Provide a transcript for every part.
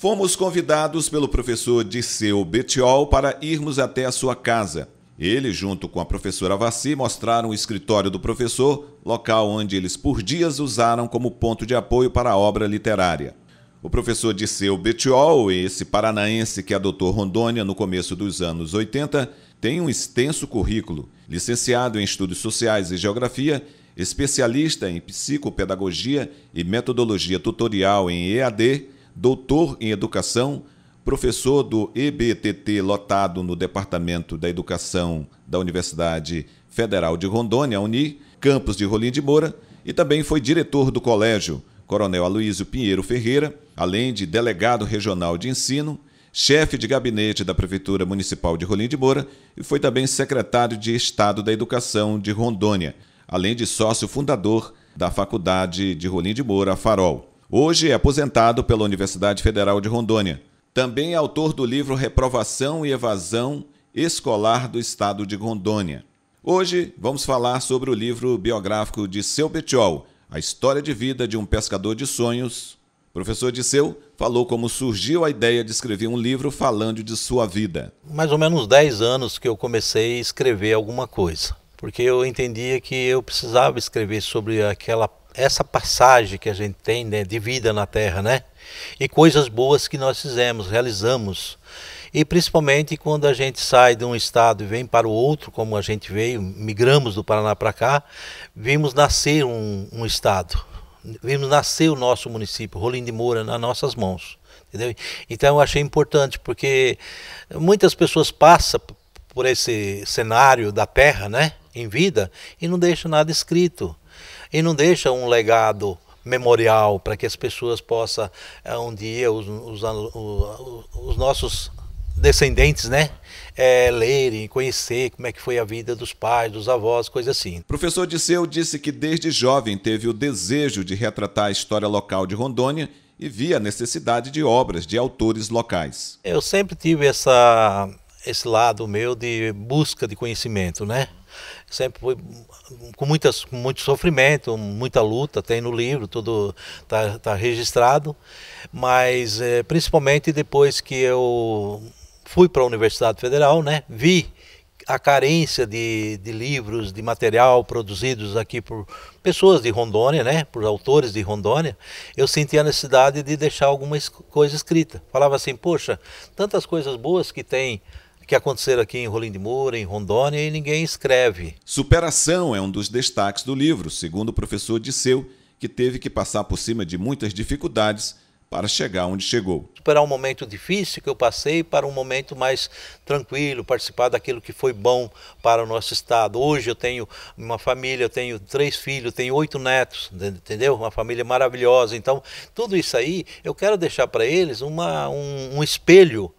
fomos convidados pelo professor Disseu Betiol para irmos até a sua casa. Ele, junto com a professora Vassi, mostraram o escritório do professor, local onde eles por dias usaram como ponto de apoio para a obra literária. O professor Disseu Betiol, esse paranaense que adotou Rondônia no começo dos anos 80, tem um extenso currículo. Licenciado em Estudos Sociais e Geografia, especialista em Psicopedagogia e Metodologia Tutorial em EAD, doutor em educação, professor do EBTT lotado no Departamento da Educação da Universidade Federal de Rondônia, UNI, campus de Rolim de Moura, e também foi diretor do colégio Coronel Aloísio Pinheiro Ferreira, além de delegado regional de ensino, chefe de gabinete da Prefeitura Municipal de Rolim de Moura e foi também secretário de Estado da Educação de Rondônia, além de sócio fundador da Faculdade de Rolim de Moura, Farol. Hoje é aposentado pela Universidade Federal de Rondônia. Também é autor do livro Reprovação e Evasão Escolar do Estado de Rondônia. Hoje vamos falar sobre o livro biográfico de Seu Betiol, A História de Vida de um Pescador de Sonhos. O professor Disseu falou como surgiu a ideia de escrever um livro falando de sua vida. Mais ou menos 10 anos que eu comecei a escrever alguma coisa porque eu entendia que eu precisava escrever sobre aquela essa passagem que a gente tem né, de vida na Terra, né? E coisas boas que nós fizemos, realizamos. E principalmente quando a gente sai de um estado e vem para o outro, como a gente veio, migramos do Paraná para cá, vimos nascer um, um estado, vimos nascer o nosso município, Rolim de Moura, nas nossas mãos. Entendeu? Então eu achei importante, porque muitas pessoas passam por esse cenário da terra, né? em vida e não deixa nada escrito. E não deixa um legado memorial para que as pessoas possam, eh, um dia, os, os, os nossos descendentes, né? É, lerem, conhecer como é que foi a vida dos pais, dos avós, coisa assim. Professor Disseu disse que desde jovem teve o desejo de retratar a história local de Rondônia e via a necessidade de obras de autores locais. Eu sempre tive essa, esse lado meu de busca de conhecimento, né? Sempre foi com muitas, muito sofrimento, muita luta, tem no livro, tudo está tá registrado. Mas é, principalmente depois que eu fui para a Universidade Federal, né, vi a carência de, de livros, de material produzidos aqui por pessoas de Rondônia, né, por autores de Rondônia, eu senti a necessidade de deixar alguma coisa escrita. Falava assim, poxa, tantas coisas boas que tem que aconteceram aqui em Rolim de Moura, em Rondônia, e ninguém escreve. Superação é um dos destaques do livro, segundo o professor Disseu, que teve que passar por cima de muitas dificuldades para chegar onde chegou. Superar um momento difícil que eu passei para um momento mais tranquilo, participar daquilo que foi bom para o nosso estado. Hoje eu tenho uma família, eu tenho três filhos, tenho oito netos, entendeu? Uma família maravilhosa. Então, tudo isso aí eu quero deixar para eles uma, um, um espelho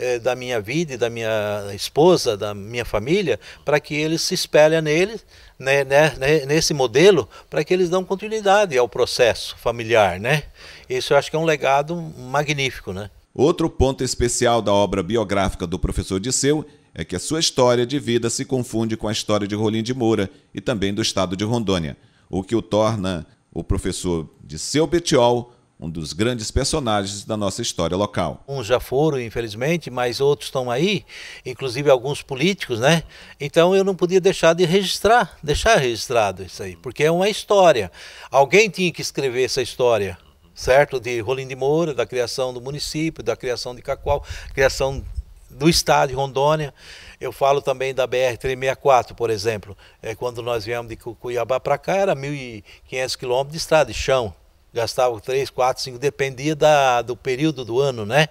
eh, da minha vida e da minha esposa, da minha família, para que eles se espelhem nele, né, né, né, nesse modelo, para que eles dão continuidade ao processo familiar. Né? Isso eu acho que é um legado magnífico. Né? Outro ponto especial da obra biográfica do professor Disseu é que a sua história de vida se confunde com a história de Rolim de Moura e também do estado de Rondônia, o que o torna o professor Disseu Betiol um dos grandes personagens da nossa história local. Uns já foram, infelizmente, mas outros estão aí, inclusive alguns políticos, né? Então eu não podia deixar de registrar, deixar registrado isso aí, porque é uma história. Alguém tinha que escrever essa história, certo? De Rolim de Moura, da criação do município, da criação de Cacoal, criação do estado de Rondônia. Eu falo também da BR-364, por exemplo. É, quando nós viemos de Cuiabá para cá, era 1.500 quilômetros de estrada, de chão, gastava 3, 4, 5, dependia da, do período do ano, né?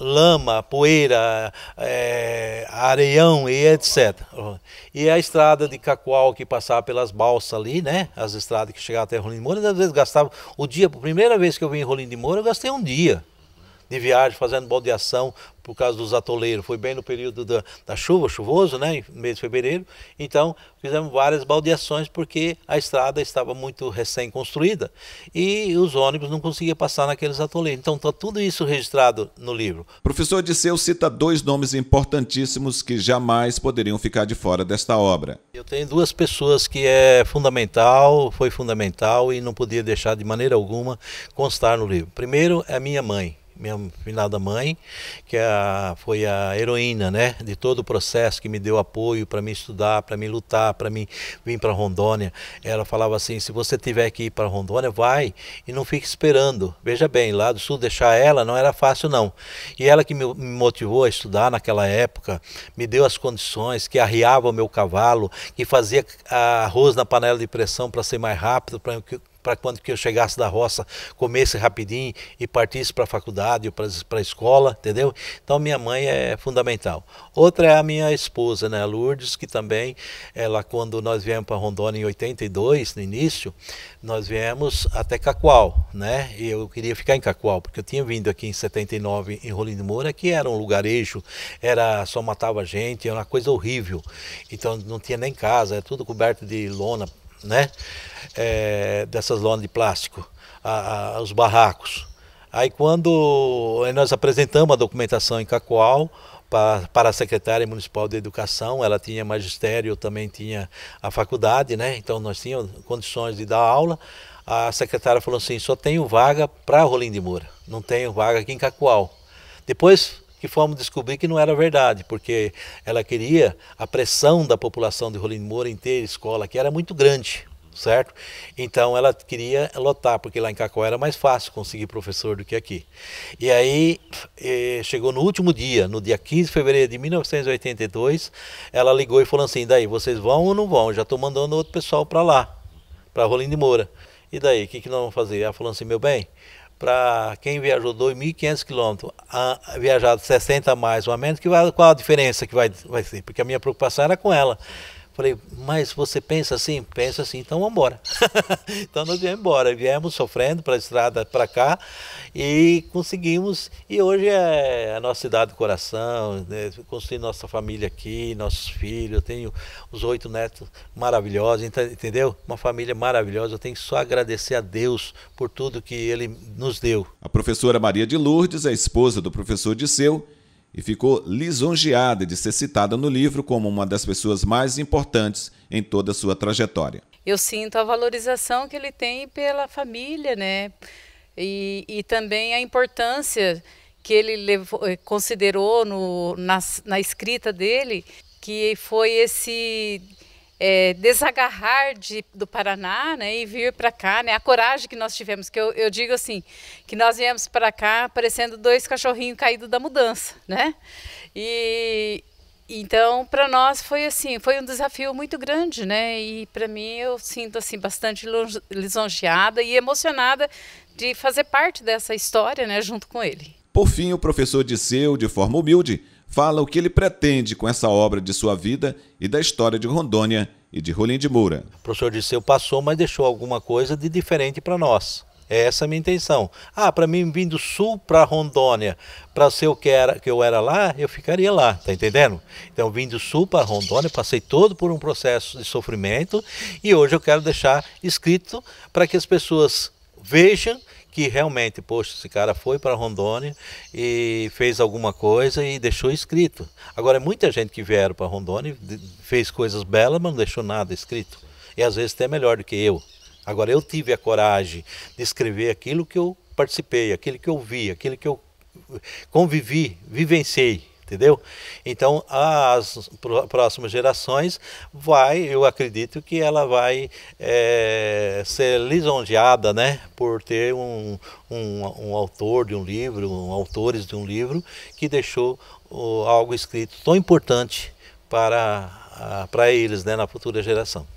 Lama, poeira, é, areião e etc. E a estrada de Cacoal que passava pelas balsas ali, né? As estradas que chegavam até Rolim de Moura, às vezes gastava o dia, a primeira vez que eu vim em Rolim de Moura, eu gastei um dia de viagem, fazendo baldeação por causa dos atoleiros. Foi bem no período da, da chuva, chuvoso, né, no mês de fevereiro. Então, fizemos várias baldeações porque a estrada estava muito recém-construída e os ônibus não conseguiam passar naqueles atoleiros. Então, está tudo isso registrado no livro. Professor Disseu cita dois nomes importantíssimos que jamais poderiam ficar de fora desta obra. Eu tenho duas pessoas que é fundamental, foi fundamental e não podia deixar de maneira alguma constar no livro. Primeiro é minha mãe minha finada mãe, que é a, foi a heroína, né, de todo o processo que me deu apoio para me estudar, para me lutar, para me vir para Rondônia. Ela falava assim: se você tiver que ir para Rondônia, vai e não fique esperando. Veja bem, lá do sul deixar ela não era fácil não. E ela que me motivou a estudar naquela época, me deu as condições, que arriava o meu cavalo, que fazia arroz na panela de pressão para ser mais rápido, para que para quando que eu chegasse da roça, comesse rapidinho e partisse para a faculdade ou para a escola, entendeu? Então minha mãe é fundamental. Outra é a minha esposa, né, Lourdes, que também ela quando nós viemos para Rondônia em 82, no início, nós viemos até Cacoal, né? E eu queria ficar em Cacoal, porque eu tinha vindo aqui em 79 em Rolim de Moura, que era um lugarejo, era só matava gente, era uma coisa horrível. Então não tinha nem casa, era é tudo coberto de lona né? É, dessas lonas de plástico, a, a, os barracos. Aí quando nós apresentamos a documentação em Cacoal para, para a secretária municipal de educação, ela tinha magistério, eu também tinha a faculdade, né? Então nós tínhamos condições de dar aula. A secretária falou assim: só tenho vaga para Rolim de Moura, não tenho vaga aqui em Cacoal. Depois que fomos descobrir que não era verdade, porque ela queria a pressão da população de Rolim Moura inteira, escola, que era muito grande, certo? Então ela queria lotar, porque lá em Cacau era mais fácil conseguir professor do que aqui. E aí eh, chegou no último dia, no dia 15 de fevereiro de 1982, ela ligou e falou assim: daí, vocês vão ou não vão? Eu já estou mandando outro pessoal para lá, para Rolim de Moura. E daí, o que, que nós vamos fazer? Ela falou assim: meu bem, para quem viajou 2.500 quilômetros, viajado 60 a mais ou a menos, que vai, qual a diferença que vai, vai ser? Porque a minha preocupação era com ela. Falei, mas você pensa assim? Pensa assim, então vamos embora. então nós viemos embora, viemos sofrendo para a estrada para cá e conseguimos. E hoje é a nossa cidade do coração, né? construí nossa família aqui, nossos filhos. Eu tenho os oito netos maravilhosos, entendeu? Uma família maravilhosa. Eu tenho que só agradecer a Deus por tudo que Ele nos deu. A professora Maria de Lourdes a esposa do professor Disseu e ficou lisonjeada de ser citada no livro como uma das pessoas mais importantes em toda a sua trajetória. Eu sinto a valorização que ele tem pela família, né? E, e também a importância que ele levou, eh, considerou no, na, na escrita dele, que foi esse é, desagarrar de, do Paraná né, e vir para cá, né, a coragem que nós tivemos, que eu, eu digo assim, que nós viemos para cá parecendo dois cachorrinhos caídos da mudança, né? E então para nós foi assim, foi um desafio muito grande, né? E para mim eu sinto assim bastante lisonjeada e emocionada de fazer parte dessa história, né, junto com ele. Por fim, o professor Disseu, de forma humilde, fala o que ele pretende com essa obra de sua vida e da história de Rondônia e de Rolim de Moura. O professor Disseu passou, mas deixou alguma coisa de diferente para nós. É essa a minha intenção. Ah, para mim vindo do sul para Rondônia, para ser o que, era, que eu era lá, eu ficaria lá, tá entendendo? Então vindo do sul para Rondônia, passei todo por um processo de sofrimento e hoje eu quero deixar escrito para que as pessoas vejam que realmente, poxa, esse cara foi para Rondônia e fez alguma coisa e deixou escrito. Agora, é muita gente que vieram para Rondônia fez coisas belas, mas não deixou nada escrito. E às vezes até melhor do que eu. Agora, eu tive a coragem de escrever aquilo que eu participei, aquilo que eu vi, aquilo que eu convivi, vivenciei entendeu? Então, as próximas gerações vai, eu acredito que ela vai é, ser lisonjeada, né, por ter um, um, um autor de um livro, um, autores de um livro que deixou algo escrito tão importante para para eles, né, na futura geração.